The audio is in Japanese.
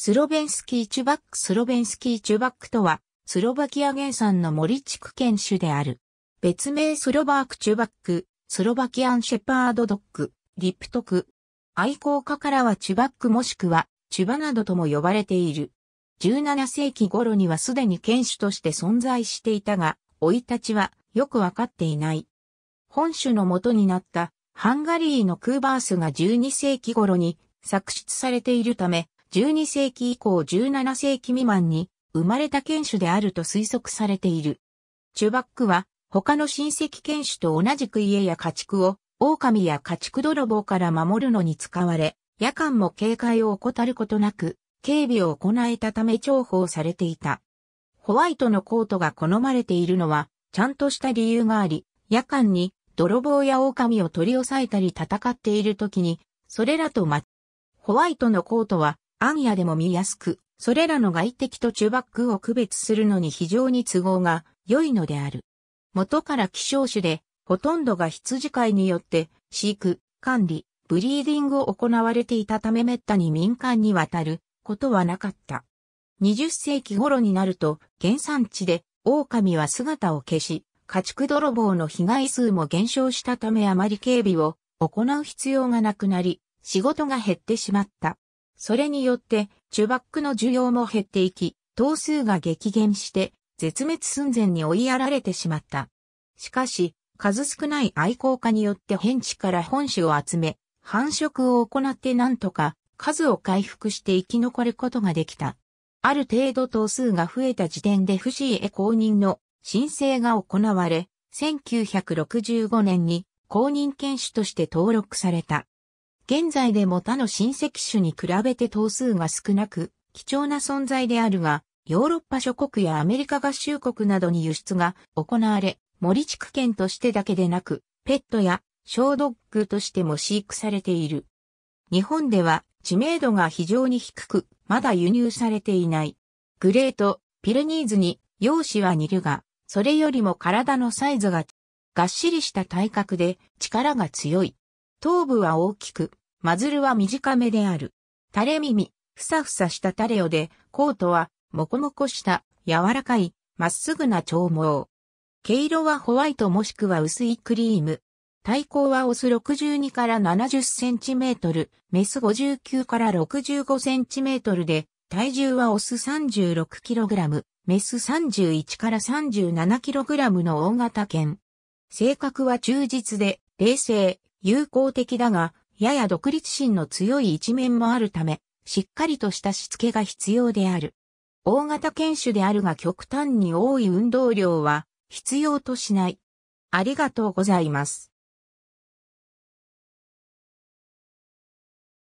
スロベンスキーチュバックスロベンスキーチュバックとは、スロバキア原産の森地区犬種である。別名スロバークチュバック、スロバキアンシェパードドッグ、リプトク。愛好家からはチュバックもしくは、チュバなどとも呼ばれている。17世紀頃にはすでに犬種として存在していたが、老い立ちはよくわかっていない。本種の元になったハンガリーのクーバースが12世紀頃に作出されているため、12世紀以降17世紀未満に生まれた犬種であると推測されている。チュバックは他の親戚犬種と同じく家や家畜を狼や家畜泥棒から守るのに使われ、夜間も警戒を怠ることなく、警備を行えたため重宝されていた。ホワイトのコートが好まれているのは、ちゃんとした理由があり、夜間に泥棒や狼を取り押さえたり戦っている時に、それらとち。ホワイトのコートは暗夜でも見やすく、それらの外敵と中バックを区別するのに非常に都合が良いのである。元から希少種で、ほとんどが羊飼いによって、飼育、管理、ブリーディングを行われていたため滅多に民間に渡ることはなかった。20世紀頃になると、原産地で狼は姿を消し、家畜泥棒の被害数も減少したためあまり警備を行う必要がなくなり、仕事が減ってしまった。それによって、チュバックの需要も減っていき、頭数が激減して、絶滅寸前に追いやられてしまった。しかし、数少ない愛好家によって変地から本種を集め、繁殖を行って何とか数を回復して生き残ることができた。ある程度頭数が増えた時点で不井へ公認の申請が行われ、1965年に公認犬種として登録された。現在でも他の親戚種に比べて頭数が少なく、貴重な存在であるが、ヨーロッパ諸国やアメリカ合衆国などに輸出が行われ、森地区県としてだけでなく、ペットや小ドッグとしても飼育されている。日本では知名度が非常に低く、まだ輸入されていない。グレート、ピレニーズに、容姿は似るが、それよりも体のサイズが、がっしりした体格で力が強い。頭部は大きく、マズルは短めである。垂れ耳、ふさふさした垂れ尾で、コートは、もこもこした、柔らかい、まっすぐな長毛。毛色はホワイトもしくは薄いクリーム。体高はオス62から70センチメートル、メス59から65センチメートルで、体重はオス36キログラム、メス31から37キログラムの大型犬。性格は忠実で、冷静、友好的だが、やや独立心の強い一面もあるため、しっかりとしたしつけが必要である。大型犬種であるが極端に多い運動量は必要としない。ありがとうございます。